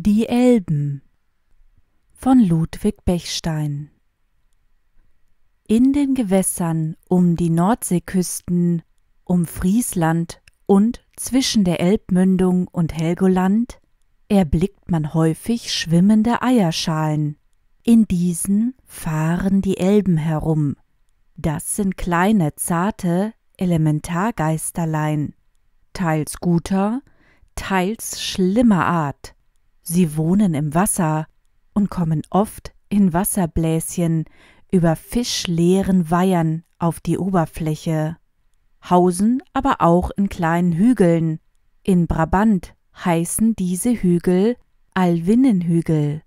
Die Elben von Ludwig Bechstein In den Gewässern um die Nordseeküsten, um Friesland und zwischen der Elbmündung und Helgoland erblickt man häufig schwimmende Eierschalen. In diesen fahren die Elben herum. Das sind kleine, zarte Elementargeisterlein, teils guter, teils schlimmer Art Sie wohnen im Wasser und kommen oft in Wasserbläschen über fischleeren Weihern auf die Oberfläche, hausen aber auch in kleinen Hügeln. In Brabant heißen diese Hügel Alwinnenhügel.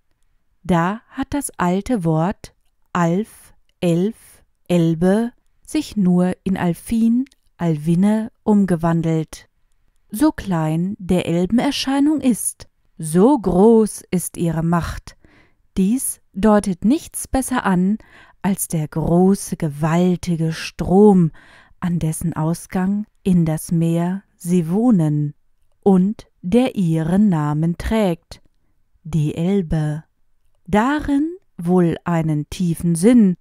Da hat das alte Wort Alf, Elf, Elbe sich nur in Alfin, Alwinne umgewandelt. So klein der Elbenerscheinung ist, so groß ist ihre Macht. Dies deutet nichts besser an als der große, gewaltige Strom, an dessen Ausgang in das Meer sie wohnen und der ihren Namen trägt, die Elbe. Darin wohl einen tiefen Sinn,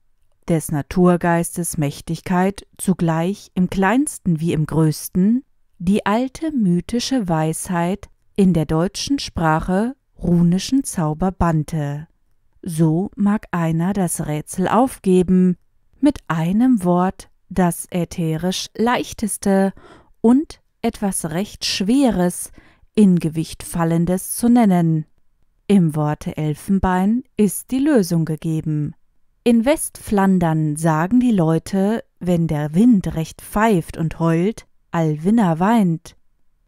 des Naturgeistes Mächtigkeit zugleich im kleinsten wie im größten, die alte mythische Weisheit in der deutschen Sprache runischen Zauber bannte. So mag einer das Rätsel aufgeben, mit einem Wort das ätherisch leichteste und etwas recht Schweres, in Gewicht fallendes zu nennen. Im Worte Elfenbein ist die Lösung gegeben. In Westflandern sagen die Leute, wenn der Wind recht pfeift und heult, Alwinner weint,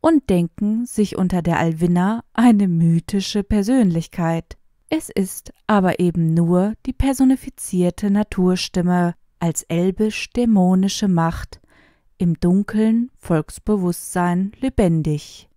und denken sich unter der Alvinna eine mythische Persönlichkeit. Es ist aber eben nur die personifizierte Naturstimme als elbisch-dämonische Macht, im dunklen Volksbewusstsein lebendig.